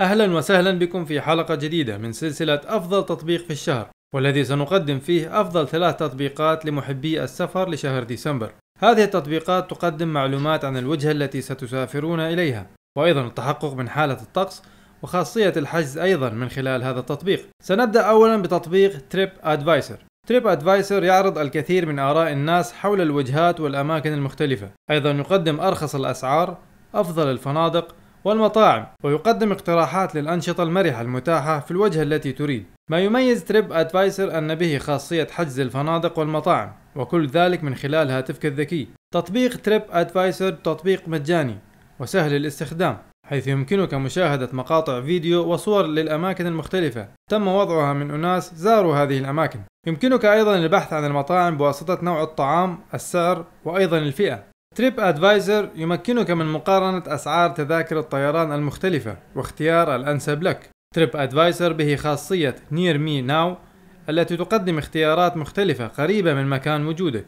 اهلا وسهلا بكم في حلقة جديدة من سلسلة افضل تطبيق في الشهر والذي سنقدم فيه افضل ثلاث تطبيقات لمحبي السفر لشهر ديسمبر. هذه التطبيقات تقدم معلومات عن الوجهة التي ستسافرون اليها وايضا التحقق من حالة الطقس وخاصية الحجز ايضا من خلال هذا التطبيق. سنبدأ اولا بتطبيق تريب ادفايسر. تريب ادفايسر يعرض الكثير من اراء الناس حول الوجهات والاماكن المختلفة. ايضا يقدم ارخص الاسعار، افضل الفنادق، والمطاعم ويقدم اقتراحات للأنشطة المرحة المتاحة في الوجهة التي تريد ما يميز تريب أدفايسر أن به خاصية حجز الفنادق والمطاعم وكل ذلك من خلال هاتفك الذكي تطبيق تريب أدفايسر تطبيق مجاني وسهل الاستخدام حيث يمكنك مشاهدة مقاطع فيديو وصور للأماكن المختلفة تم وضعها من أناس زاروا هذه الأماكن يمكنك أيضا البحث عن المطاعم بواسطة نوع الطعام السعر وأيضا الفئة تريب ادفايزر يمكنك من مقارنة أسعار تذاكر الطيران المختلفة واختيار الأنسب لك. تريب ادفايزر به خاصية نير مي ناو التي تقدم اختيارات مختلفة قريبة من مكان وجودك.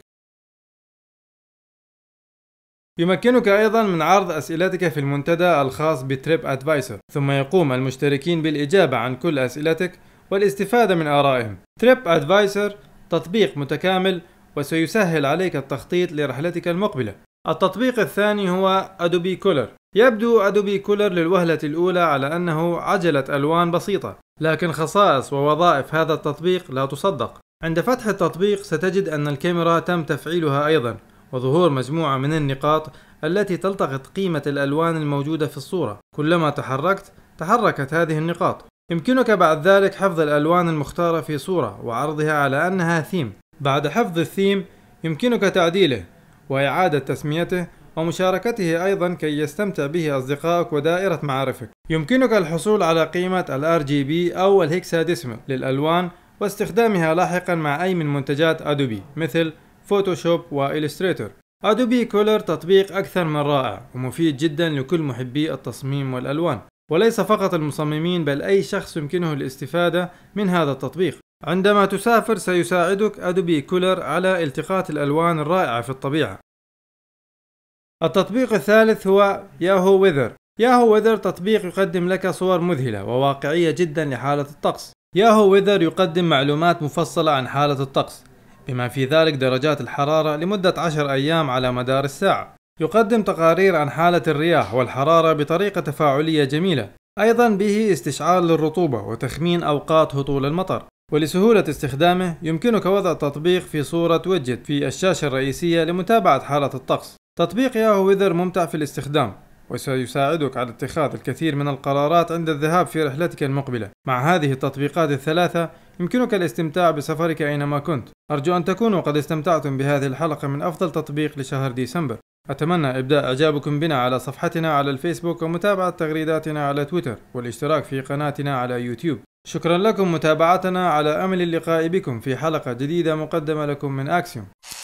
يمكنك أيضا من عرض أسئلتك في المنتدى الخاص بتريب ادفايزر، ثم يقوم المشتركين بالإجابة عن كل أسئلتك والاستفادة من آرائهم تريب ادفايزر تطبيق متكامل وسيسهل عليك التخطيط لرحلتك المقبلة التطبيق الثاني هو أدوبي كولر يبدو أدوبي كولر للوهلة الأولى على أنه عجلة ألوان بسيطة لكن خصائص ووظائف هذا التطبيق لا تصدق عند فتح التطبيق ستجد أن الكاميرا تم تفعيلها أيضا وظهور مجموعة من النقاط التي تلتقط قيمة الألوان الموجودة في الصورة كلما تحركت تحركت هذه النقاط يمكنك بعد ذلك حفظ الألوان المختارة في صورة وعرضها على أنها ثيم بعد حفظ الثيم يمكنك تعديله وإعادة تسميته ومشاركته أيضا كي يستمتع به أصدقائك ودائرة معارفك يمكنك الحصول على قيمة الـ RGB أو الهكساديسمال للألوان واستخدامها لاحقا مع أي من منتجات أدوبي مثل فوتوشوب وإلستريتور أدوبي كولر تطبيق أكثر من رائع ومفيد جدا لكل محبي التصميم والألوان وليس فقط المصممين بل أي شخص يمكنه الاستفادة من هذا التطبيق عندما تسافر سيساعدك أدوبي كولر على التقاط الألوان الرائعة في الطبيعة التطبيق الثالث هو ياهو ويذر ياهو ويذر تطبيق يقدم لك صور مذهلة وواقعية جدا لحالة الطقس ياهو ويذر يقدم معلومات مفصلة عن حالة الطقس بما في ذلك درجات الحرارة لمدة عشر أيام على مدار الساعة يقدم تقارير عن حالة الرياح والحرارة بطريقة تفاعلية جميلة أيضا به استشعار للرطوبة وتخمين أوقات هطول المطر ولسهولة استخدامه يمكنك وضع التطبيق في صورة ويدجت في الشاشة الرئيسية لمتابعة حالة الطقس تطبيق ياهو ويذر ممتع في الاستخدام وسيساعدك على اتخاذ الكثير من القرارات عند الذهاب في رحلتك المقبلة مع هذه التطبيقات الثلاثة يمكنك الاستمتاع بسفرك أينما كنت أرجو أن تكونوا قد استمتعتم بهذه الحلقة من أفضل تطبيق لشهر ديسمبر أتمنى إبداء إعجابكم بنا على صفحتنا على الفيسبوك ومتابعة تغريداتنا على تويتر والاشتراك في قناتنا على يوتيوب شكرا لكم متابعتنا على أمل اللقاء بكم في حلقة جديدة مقدمة لكم من أكسيوم